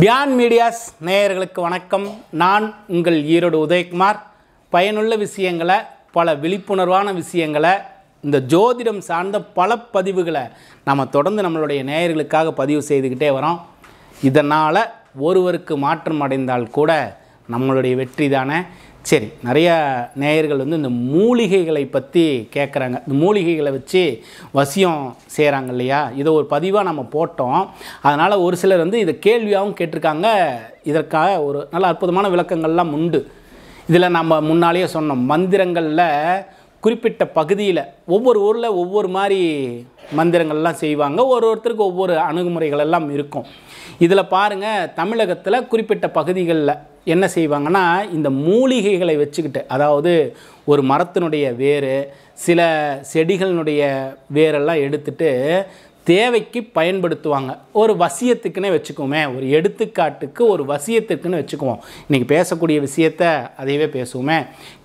பியான் medias நேயர்களுக்கு வணக்கம் நான் உங்கள் ஈரோடு உதயகுமார் பயனுள்ள விஷயங்களை பல விழிப்புணர்வான விஷயங்களை இந்த ஜோதிடம் சார்ந்த பல பதிவுகளை நம்ம தொடர்ந்து நம்மளுடைய நேயர்களுக்காக பதிவு செய்துக்கிட்டே வரோம் இதனால் ஒருவருக்கு மாற்றம் அடைந்தால் கூட நம்மளுடைய வெற்றி தானே சரி நிறையா நேயர்கள் வந்து இந்த மூலிகைகளை பற்றி கேட்குறாங்க இந்த மூலிகைகளை வச்சு வசியம் செய்கிறாங்க இல்லையா இதை ஒரு பதிவாக நம்ம போட்டோம் அதனால் ஒரு சிலர் வந்து இதை கேள்வியாகவும் கேட்டிருக்காங்க இதற்காக ஒரு நல்ல அற்புதமான விளக்கங்கள்லாம் உண்டு இதில் நம்ம முன்னாலேயே சொன்னோம் மந்திரங்களில் குறிப்பிட்ட பகுதியில் ஒவ்வொரு ஊரில் ஒவ்வொரு மாதிரி மந்திரங்கள்லாம் செய்வாங்க ஒரு ஒருத்தருக்கு ஒவ்வொரு அணுகுமுறைகள் எல்லாம் இருக்கும் இதில் பாருங்கள் தமிழகத்தில் குறிப்பிட்ட பகுதிகளில் என்ன செய்வாங்கன்னா இந்த மூலிகைகளை வச்சுக்கிட்டு அதாவது ஒரு மரத்தினுடைய வேர் சில செடிகளினுடைய வேரெல்லாம் எடுத்துட்டு தேவைக்கு பயன்படுத்துவாங்க ஒரு வசியத்துக்குன்னே வச்சுக்குவோமே ஒரு எடுத்துக்காட்டுக்கு ஒரு வசியத்துக்குன்னு வச்சுக்குவோம் இன்றைக்கி பேசக்கூடிய விஷயத்த அதையவே பேசுவோமே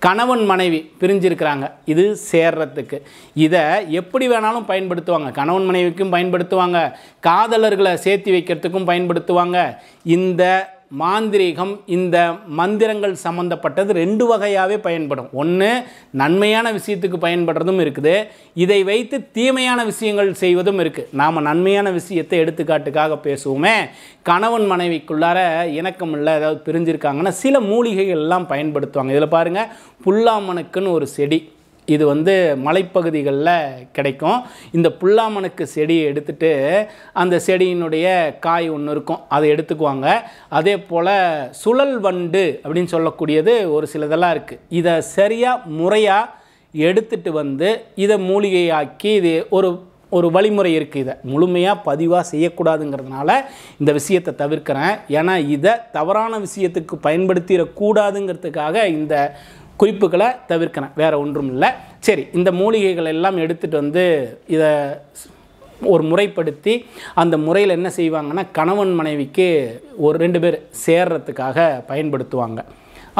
கணவன் மனைவி பிரிஞ்சிருக்கிறாங்க இது சேர்றதுக்கு இதை எப்படி வேணாலும் பயன்படுத்துவாங்க கணவன் மனைவிக்கும் பயன்படுத்துவாங்க காதலர்களை சேர்த்து வைக்கிறதுக்கும் பயன்படுத்துவாங்க இந்த மாந்திரீகம் இந்த மந்திரங்கள் சம்மந்தப்பட்டது ரெண்டு வகையாகவே பயன்படும் ஒன்று நன்மையான விஷயத்துக்கு பயன்படுறதும் இருக்குது இதை வைத்து தீமையான விஷயங்கள் செய்வதும் இருக்குது நாம் நன்மையான விஷயத்தை எடுத்துக்காட்டுக்காக பேசுவோமே கணவன் மனைவிக்குள்ளார இணக்கம் இல்லை ஏதாவது பிரிஞ்சிருக்காங்கன்னா சில மூலிகைகள்லாம் பயன்படுத்துவாங்க இதில் பாருங்கள் புல்லாமணுக்குன்னு ஒரு செடி இது வந்து மலைப்பகுதிகளில் கிடைக்கும் இந்த புல்லாமனுக்கு செடியை எடுத்துட்டு அந்த செடியினுடைய காய் ஒன்று இருக்கும் அதை எடுத்துக்குவாங்க அதே போல் சுழல் வண்டு அப்படின்னு சொல்லக்கூடியது ஒரு சிலதெல்லாம் இருக்குது இதை சரியாக முறையாக எடுத்துட்டு வந்து இதை மூலிகையாக்கி இது ஒரு ஒரு வழிமுறை இருக்குது இதை முழுமையாக பதிவாக செய்யக்கூடாதுங்கிறதுனால இந்த விஷயத்தை தவிர்க்கிறேன் ஏன்னா இதை தவறான விஷயத்துக்கு பயன்படுத்திடக்கூடாதுங்கிறதுக்காக இந்த குறிப்புகளை தவிர்க்கணும் வேறு ஒன்றும் இல்லை சரி இந்த மூலிகைகள் எல்லாம் எடுத்துகிட்டு வந்து இதை ஒரு முறைப்படுத்தி அந்த முறையில் என்ன செய்வாங்கன்னா கணவன் மனைவிக்கு ஒரு ரெண்டு பேர் சேர்றதுக்காக பயன்படுத்துவாங்க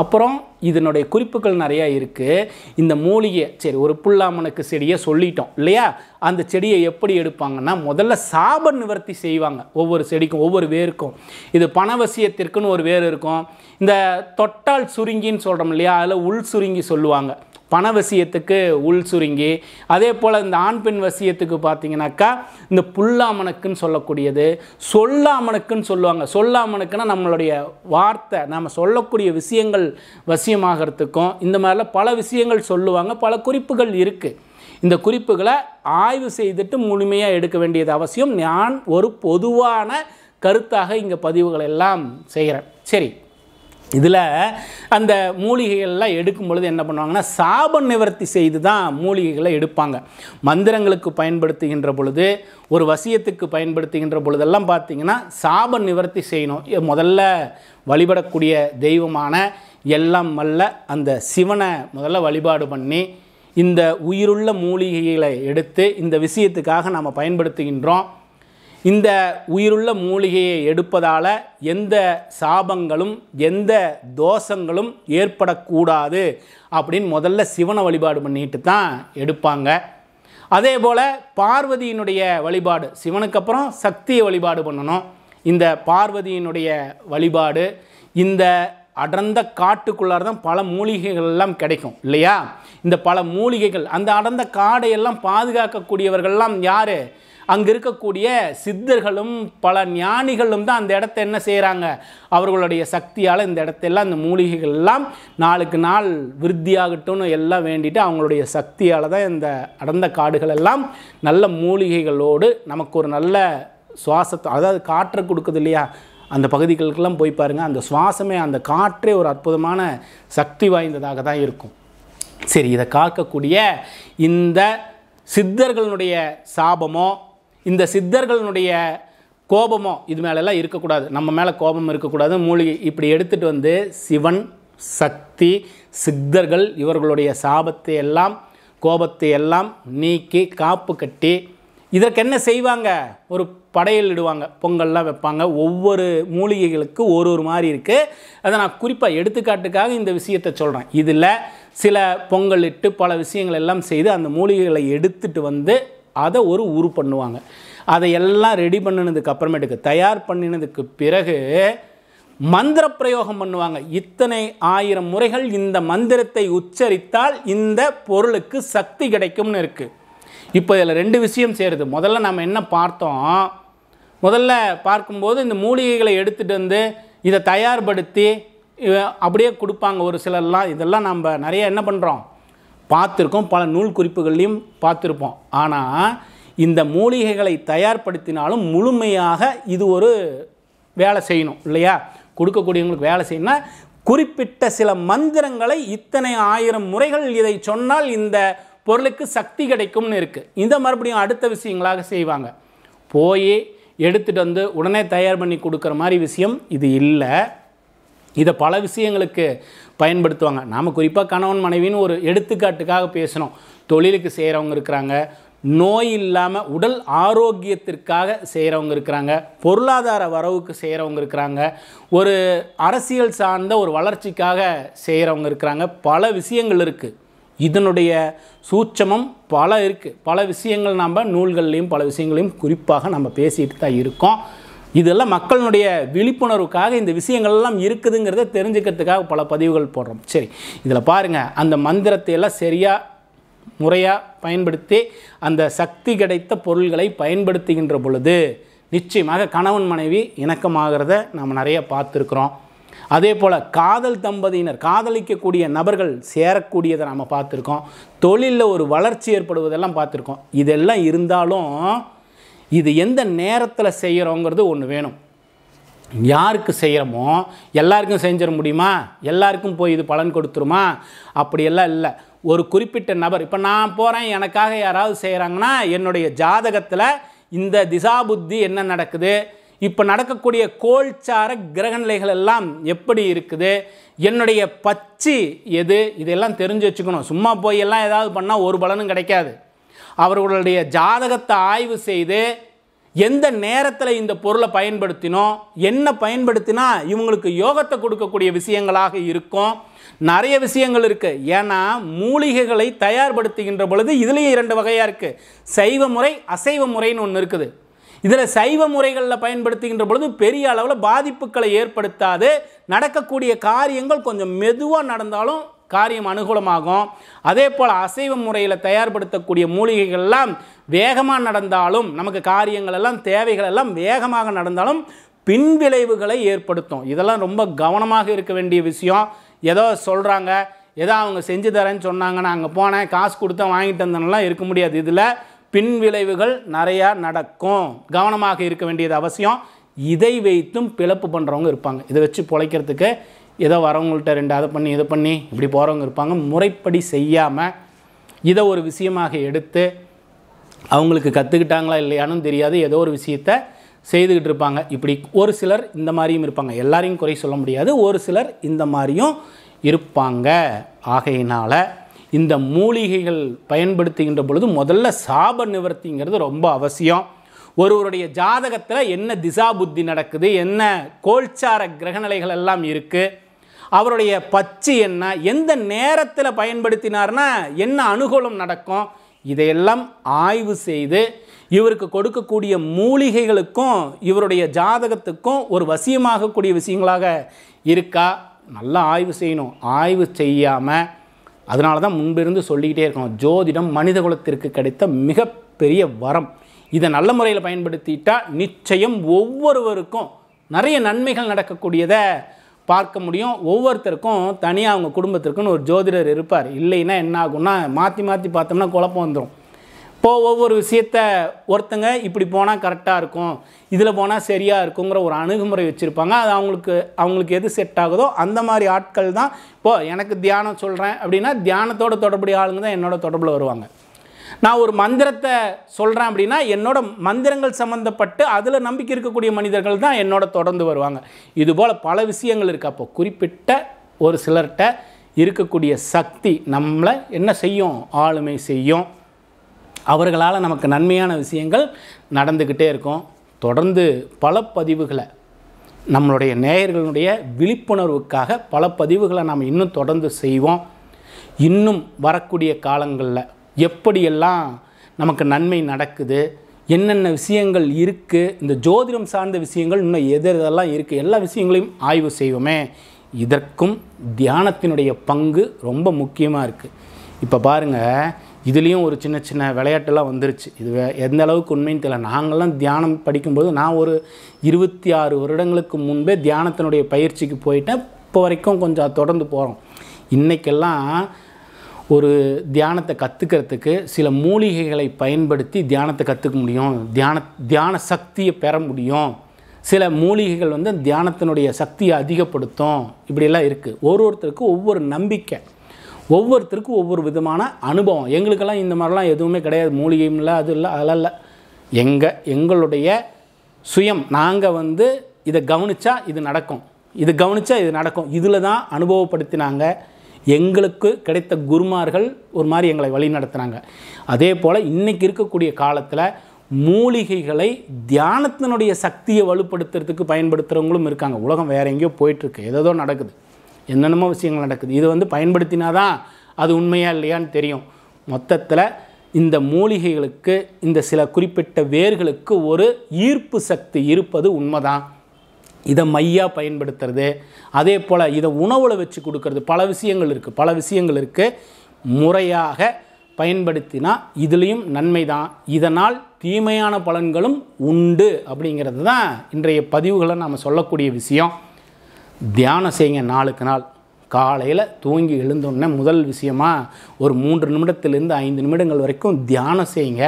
அப்புறம் இதனுடைய குறிப்புகள் நிறையா இருக்குது இந்த மூலிகை சரி ஒரு புல்லாமனுக்கு செடியை சொல்லிட்டோம் இல்லையா அந்த செடியை எப்படி எடுப்பாங்கன்னா முதல்ல சாப நிவர்த்தி செய்வாங்க ஒவ்வொரு செடிக்கும் ஒவ்வொரு வேருக்கும் இது பணவசியத்திற்குன்னு ஒரு வேர் இருக்கும் இந்த தொட்டால் சுருங்கின்னு சொல்கிறோம் இல்லையா அதில் உள் சுருங்கி சொல்லுவாங்க பண வசியத்துக்கு உள் சுருங்கி அதே போல் இந்த ஆண் பெண் வசியத்துக்கு பார்த்திங்கனாக்கா இந்த புல்லாமணக்குன்னு சொல்லக்கூடியது சொல்லாமணக்குன்னு சொல்லுவாங்க சொல்லாமணக்குன்னா நம்மளுடைய வார்த்தை நம்ம சொல்லக்கூடிய விஷயங்கள் வசியமாகிறதுக்கும் இந்த மாதிரிலாம் பல விஷயங்கள் சொல்லுவாங்க பல குறிப்புகள் இருக்குது இந்த குறிப்புகளை ஆய்வு செய்துட்டு முழுமையாக எடுக்க வேண்டியது அவசியம் நான் ஒரு பொதுவான கருத்தாக இங்கே பதிவுகள் எல்லாம் செய்கிறேன் சரி இதில் அந்த மூலிகைகள்லாம் எடுக்கும் பொழுது என்ன பண்ணுவாங்கன்னா சாப நிவர்த்தி செய்து தான் மூலிகைகளை எடுப்பாங்க மந்திரங்களுக்கு பயன்படுத்துகின்ற பொழுது ஒரு வசியத்துக்கு பயன்படுத்துகின்ற பொழுதெல்லாம் பார்த்திங்கன்னா சாப நிவர்த்தி செய்யணும் முதல்ல வழிபடக்கூடிய தெய்வமான எல்லாம் வல்ல அந்த சிவனை முதல்ல வழிபாடு பண்ணி இந்த உயிருள்ள மூலிகைகளை எடுத்து இந்த விஷயத்துக்காக நாம் பயன்படுத்துகின்றோம் இந்த உயிருள்ள மூலிகையை எடுப்பதால் எந்த சாபங்களும் எந்த தோஷங்களும் ஏற்படக்கூடாது அப்படின்னு முதல்ல சிவனை வழிபாடு பண்ணிட்டு தான் எடுப்பாங்க அதே போல் பார்வதியினுடைய வழிபாடு சிவனுக்கு அப்புறம் சக்தியை வழிபாடு பண்ணணும் இந்த பார்வதியினுடைய வழிபாடு இந்த அடர்ந்த காட்டுக்குள்ளார தான் பல மூலிகைகள் எல்லாம் கிடைக்கும் இல்லையா இந்த பல மூலிகைகள் அந்த அடர்ந்த காடையெல்லாம் பாதுகாக்கக்கூடியவர்கள்லாம் யார் அங்கே இருக்கக்கூடிய சித்தர்களும் பல ஞானிகளும் தான் அந்த இடத்த என்ன செய்கிறாங்க அவர்களுடைய சக்தியால் இந்த இடத்தெல்லாம் இந்த மூலிகைகள் எல்லாம் நாளுக்கு நாள் விருத்தியாகட்டும்னு எல்லாம் வேண்டிட்டு அவங்களுடைய சக்தியால் தான் இந்த அடர்ந்த காடுகள் எல்லாம் நல்ல மூலிகைகளோடு நமக்கு ஒரு நல்ல சுவாசத்தை அதாவது காற்றை கொடுக்குது இல்லையா அந்த பகுதிகளுக்கெல்லாம் போய் பாருங்கள் அந்த சுவாசமே அந்த காற்றே ஒரு அற்புதமான சக்தி வாய்ந்ததாக தான் இருக்கும் சரி இதை காக்கக்கூடிய இந்த சித்தர்களுடைய சாபமோ இந்த சித்தர்களுடைய கோபமோ இது மேலெல்லாம் இருக்கக்கூடாது நம்ம மேலே கோபம் இருக்கக்கூடாது மூலிகை இப்படி எடுத்துகிட்டு வந்து சிவன் சக்தி சித்தர்கள் இவர்களுடைய சாபத்தை எல்லாம் கோபத்தை எல்லாம் நீக்கி காப்பு கட்டி இதற்கு என்ன செய்வாங்க ஒரு படையல் இடுவாங்க பொங்கல்லாம் வைப்பாங்க ஒவ்வொரு மூலிகைகளுக்கு ஒரு ஒரு மாதிரி இருக்குது அதை நான் குறிப்பாக எடுத்துக்காட்டுக்காக இந்த விஷயத்தை சொல்கிறேன் இதில் சில பொங்கல் இட்டு பல விஷயங்கள் எல்லாம் செய்து அந்த மூலிகைகளை எடுத்துகிட்டு வந்து அதை ஒரு உரு பண்ணுவாங்க அதை எல்லாம் ரெடி பண்ணினதுக்கு அப்புறமேட்டுக்கு தயார் பண்ணினதுக்கு பிறகு மந்திர பிரயோகம் பண்ணுவாங்க இத்தனை ஆயிரம் முறைகள் இந்த மந்திரத்தை உச்சரித்தால் இந்த பொருளுக்கு சக்தி கிடைக்கும்னு இருக்குது இப்போ இதில் ரெண்டு விஷயம் சேருது முதல்ல நம்ம என்ன பார்த்தோம் முதல்ல பார்க்கும்போது இந்த மூலிகைகளை எடுத்துகிட்டு வந்து இதை தயார்படுத்தி அப்படியே கொடுப்பாங்க ஒரு சிலர்லாம் இதெல்லாம் நம்ம நிறைய என்ன பண்ணுறோம் பார்த்துருக்கோம் பல நூல் குறிப்புகள்லையும் பார்த்துருப்போம் ஆனால் இந்த மூலிகைகளை தயார்படுத்தினாலும் முழுமையாக இது ஒரு வேலை செய்யணும் இல்லையா கொடுக்கக்கூடியவங்களுக்கு வேலை செய்யணும் குறிப்பிட்ட சில மந்திரங்களை இத்தனை ஆயிரம் முறைகள் இதை சொன்னால் இந்த பொருளுக்கு சக்தி கிடைக்கும்னு இருக்குது இந்த மறுபடியும் அடுத்த விஷயங்களாக செய்வாங்க போய் எடுத்துகிட்டு வந்து உடனே தயார் பண்ணி கொடுக்குற மாதிரி விஷயம் இது இல்லை இதை பல விஷயங்களுக்கு பயன்படுத்துவாங்க நாம் குறிப்பாக கணவன் மனைவின்னு ஒரு எடுத்துக்காட்டுக்காக பேசணும் தொழிலுக்கு செய்கிறவங்க இருக்கிறாங்க நோய் இல்லாமல் உடல் ஆரோக்கியத்திற்காக செய்கிறவங்க இருக்கிறாங்க பொருளாதார வரவுக்கு செய்கிறவங்க இருக்கிறாங்க ஒரு அரசியல் சார்ந்த ஒரு வளர்ச்சிக்காக செய்கிறவங்க இருக்கிறாங்க பல விஷயங்கள் இருக்குது இதனுடைய சூட்சமம் பல இருக்குது பல விஷயங்கள் நம்ம நூல்கள்லேயும் பல விஷயங்களையும் குறிப்பாக நம்ம பேசிகிட்டு தான் இருக்கோம் இதெல்லாம் மக்களுடைய விழிப்புணர்வுக்காக இந்த விஷயங்கள்லாம் இருக்குதுங்கிறத தெரிஞ்சுக்கிறதுக்காக பல பதிவுகள் போடுறோம் சரி இதில் பாருங்கள் அந்த மந்திரத்தை எல்லாம் சரியாக முறையாக பயன்படுத்தி அந்த சக்தி கிடைத்த பொருள்களை பயன்படுத்துகின்ற பொழுது நிச்சயமாக கணவன் மனைவி இணக்கமாகிறத நாம் நிறைய பார்த்துருக்குறோம் அதே போல் காதல் தம்பதியினர் காதலிக்கக்கூடிய நபர்கள் சேரக்கூடியதை நாம் பார்த்துருக்கோம் தொழிலில் ஒரு வளர்ச்சி ஏற்படுவதெல்லாம் பார்த்துருக்கோம் இதெல்லாம் இருந்தாலும் இது எந்த நேரத்தில் செய்கிறோங்கிறது ஒன்று வேணும் யாருக்கு செய்கிறோமோ எல்லாருக்கும் செஞ்சிட முடியுமா எல்லாருக்கும் போய் இது பலன் கொடுத்துருமா அப்படியெல்லாம் இல்லை ஒரு குறிப்பிட்ட நபர் இப்போ நான் போகிறேன் எனக்காக யாராவது செய்கிறாங்கன்னா என்னுடைய ஜாதகத்தில் இந்த திசா புத்தி என்ன நடக்குது இப்போ நடக்கக்கூடிய கோல்சார கிரகநிலைகள் எல்லாம் எப்படி இருக்குது என்னுடைய பச்சி எது இதெல்லாம் தெரிஞ்சு வச்சுக்கணும் சும்மா போய் எல்லாம் ஏதாவது பண்ணால் ஒரு பலனும் கிடைக்காது அவர்களுடைய ஜாதகத்தை ஆய்வு செய்து எந்த நேரத்தில் இந்த பொருளை பயன்படுத்தினோம் என்ன பயன்படுத்தினா இவங்களுக்கு யோகத்தை கொடுக்கக்கூடிய விஷயங்களாக இருக்கும் நிறைய விஷயங்கள் இருக்குது ஏன்னா மூலிகைகளை தயார்படுத்துகின்ற பொழுது இதுலேயும் இரண்டு வகையாக இருக்குது சைவ முறை அசைவ முறைன்னு ஒன்று இருக்குது இதில் சைவ முறைகளில் பயன்படுத்துகின்ற பொழுது பெரிய அளவில் பாதிப்புகளை ஏற்படுத்தாது நடக்கக்கூடிய காரியங்கள் கொஞ்சம் மெதுவாக நடந்தாலும் காரியம் அனுகூலமாகும் அதே போல் அசைவ முறையில் தயார்படுத்தக்கூடிய மூலிகைகள்லாம் வேகமாக நடந்தாலும் நமக்கு காரியங்கள் எல்லாம் தேவைகள் எல்லாம் வேகமாக நடந்தாலும் பின்விளைவுகளை ஏற்படுத்தும் இதெல்லாம் ரொம்ப கவனமாக இருக்க வேண்டிய விஷயம் ஏதோ சொல்கிறாங்க ஏதோ அவங்க செஞ்சு தரேன்னு சொன்னாங்க நான் அங்கே போனேன் காசு கொடுத்த வாங்கிட்டு வந்தேன்லாம் இருக்க முடியாது இதில் பின்விளைவுகள் நிறையா நடக்கும் கவனமாக இருக்க வேண்டியது அவசியம் இதை வைத்தும் பிழப்பு பண்ணுறவங்க இருப்பாங்க இதை வச்சு பிழைக்கிறதுக்கு ஏதோ வரவங்கள்ட்ட ரெண்டு அதை பண்ணி இதை பண்ணி இப்படி போகிறவங்க இருப்பாங்க முறைப்படி செய்யாமல் இதை ஒரு விஷயமாக எடுத்து அவங்களுக்கு கற்றுக்கிட்டாங்களா இல்லையானு தெரியாது ஏதோ ஒரு விஷயத்த செய்துக்கிட்டு இருப்பாங்க இப்படி ஒரு சிலர் இந்த மாதிரியும் இருப்பாங்க எல்லாரையும் குறை சொல்ல முடியாது ஒரு சிலர் இந்த மாதிரியும் இருப்பாங்க ஆகையினால் இந்த மூலிகைகள் பயன்படுத்துகின்ற பொழுது முதல்ல சாப நிவர்த்திங்கிறது ரொம்ப அவசியம் ஒருவருடைய ஜாதகத்தில் என்ன திசா புத்தி நடக்குது என்ன கோல்சார கிரகநிலைகள் எல்லாம் இருக்குது அவருடைய பச்சு என்ன எந்த நேரத்தில் பயன்படுத்தினார்னா என்ன அனுகூலம் நடக்கும் இதையெல்லாம் ஆய்வு செய்து இவருக்கு கொடுக்கக்கூடிய மூலிகைகளுக்கும் இவருடைய ஜாதகத்துக்கும் ஒரு வசியமாகக்கூடிய விஷயங்களாக இருக்கா நல்லா ஆய்வு செய்யணும் ஆய்வு செய்யாமல் அதனால தான் முன்பிருந்து சொல்லிக்கிட்டே இருக்கோம் ஜோதிடம் மனித குலத்திற்கு கிடைத்த மிகப்பெரிய வரம் இதை நல்ல முறையில் பயன்படுத்திட்டால் நிச்சயம் ஒவ்வொருவருக்கும் நிறைய நன்மைகள் நடக்கக்கூடியதை பார்க்க முடியும் ஒவ்வொருத்தருக்கும் தனியாக அவங்க குடும்பத்திற்குன்னு ஒரு ஜோதிடர் இருப்பார் இல்லைன்னா என்ன ஆகும்னா மாற்றி மாற்றி பார்த்தோம்னா குழப்பம் வந்துடும் இப்போது ஒவ்வொரு விஷயத்த ஒருத்தங்க இப்படி போனால் கரெக்டாக இருக்கும் இதில் போனால் சரியாக இருக்குங்கிற ஒரு அணுகுமுறை வச்சுருப்பாங்க அது அவங்களுக்கு அவங்களுக்கு எது செட் ஆகுதோ அந்த மாதிரி ஆட்கள் தான் இப்போது எனக்கு தியானம் சொல்கிறேன் அப்படின்னா தியானத்தோட தொடர்புடைய ஆளுங்க தான் என்னோட தொடர்பில் வருவாங்க நான் ஒரு மந்திரத்தை சொல்கிறேன் அப்படின்னா என்னோட மந்திரங்கள் சம்மந்தப்பட்டு அதில் நம்பிக்கை இருக்கக்கூடிய மனிதர்கள் தான் என்னோட தொடர்ந்து வருவாங்க இதுபோல் பல விஷயங்கள் இருக்குது அப்போ குறிப்பிட்ட ஒரு சிலர்கிட்ட இருக்கக்கூடிய சக்தி நம்மளை என்ன செய்யும் ஆளுமை செய்யும் அவர்களால் நமக்கு நன்மையான விஷயங்கள் நடந்துக்கிட்டே இருக்கும் தொடர்ந்து பல பதிவுகளை நம்மளுடைய நேயர்களுடைய விழிப்புணர்வுக்காக பல பதிவுகளை நாம் இன்னும் தொடர்ந்து செய்வோம் இன்னும் வரக்கூடிய காலங்களில் எப்படியெல்லாம் நமக்கு நன்மை நடக்குது என்னென்ன விஷயங்கள் இருக்குது இந்த ஜோதிடம் சார்ந்த விஷயங்கள் இன்னும் எது எதெல்லாம் இருக்குது எல்லா விஷயங்களையும் ஆய்வு செய்வோமே இதற்கும் தியானத்தினுடைய பங்கு ரொம்ப முக்கியமாக இருக்குது இப்போ பாருங்கள் இதுலேயும் ஒரு சின்ன சின்ன விளையாட்டெல்லாம் வந்துருச்சு இது எந்த அளவுக்கு உண்மைன்னு தெரியல நாங்கள்லாம் தியானம் படிக்கும்போது நான் ஒரு இருபத்தி ஆறு வருடங்களுக்கு முன்பே தியானத்தினுடைய பயிற்சிக்கு போயிட்டேன் இப்போ வரைக்கும் கொஞ்சம் தொடர்ந்து போகிறோம் இன்றைக்கெல்லாம் ஒரு தியானத்தை கற்றுக்கிறதுக்கு சில மூலிகைகளை பயன்படுத்தி தியானத்தை கற்றுக்க முடியும் தியான தியான சக்தியை பெற முடியும் சில மூலிகைகள் வந்து தியானத்தினுடைய சக்தியை அதிகப்படுத்தும் இப்படியெல்லாம் இருக்குது ஒரு ஒருத்தருக்கும் ஒவ்வொரு நம்பிக்கை ஒவ்வொருத்தருக்கும் ஒவ்வொரு விதமான அனுபவம் எங்களுக்கெல்லாம் இந்த மாதிரிலாம் எதுவுமே கிடையாது மூலிகையும் இல்லை அது இல்லை அதெல்லாம் இல்லை எங்கள் எங்களுடைய சுயம் நாங்கள் வந்து இதை கவனித்தா இது நடக்கும் இது கவனித்தா இது நடக்கும் இதில் தான் அனுபவப்படுத்தினாங்க எங்களுக்கு கிடைத்த குருமார்கள் ஒரு மாதிரி எங்களை வழி நடத்துனாங்க அதே போல் இன்றைக்கி இருக்கக்கூடிய காலத்தில் மூலிகைகளை தியானத்தினுடைய சக்தியை வலுப்படுத்துறதுக்கு பயன்படுத்துகிறவங்களும் இருக்காங்க உலகம் வேறு எங்கேயோ போயிட்டுருக்கு ஏதோ நடக்குது என்னென்னமோ விஷயங்கள் நடக்குது இது வந்து பயன்படுத்தினா தான் அது உண்மையாக இல்லையான்னு தெரியும் மொத்தத்தில் இந்த மூலிகைகளுக்கு இந்த சில குறிப்பிட்ட வேர்களுக்கு ஒரு ஈர்ப்பு சக்தி இருப்பது உண்மைதான் இதை மையாக பயன்படுத்துறது அதே போல் இதை உணவில் வச்சு கொடுக்கறது பல விஷயங்கள் இருக்குது பல விஷயங்கள் இருக்குது முறையாக பயன்படுத்தினா இதுலேயும் நன்மை தான் இதனால் தீமையான பலன்களும் உண்டு அப்படிங்கிறது தான் இன்றைய பதிவுகளை நாம் சொல்லக்கூடிய விஷயம் தியானம் செய்யுங்க நாளுக்கு நாள் காலையில் தூங்கி எழுந்தோடனே முதல் விஷயமாக ஒரு மூன்று நிமிடத்திலேருந்து ஐந்து நிமிடங்கள் வரைக்கும் தியானம் செய்யுங்க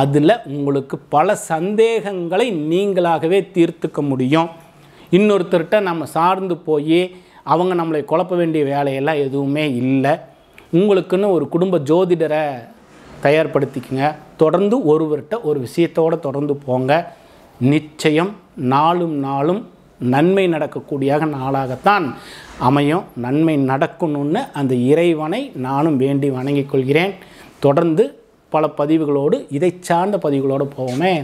அதில் உங்களுக்கு பல சந்தேகங்களை நீங்களாகவே தீர்த்துக்க முடியும் இன்னொருத்தர்கிட்ட நம்ம சார்ந்து போய் அவங்க நம்மளை குழப்ப வேண்டிய வேலையெல்லாம் எதுவுமே இல்லை உங்களுக்குன்னு ஒரு குடும்ப ஜோதிடரை தயார்படுத்திக்கங்க தொடர்ந்து ஒருவர்கிட்ட ஒரு விஷயத்தோடு தொடர்ந்து போங்க நிச்சயம் நாளும் நாளும் நன்மை நடக்கக்கூடிய நாளாகத்தான் அமையும் நன்மை நடக்கணும்னு அந்த இறைவனை நானும் வேண்டி வணங்கிக் கொள்கிறேன் தொடர்ந்து பல பதிவுகளோடு இதை சார்ந்த பதிவுகளோடு போவோமே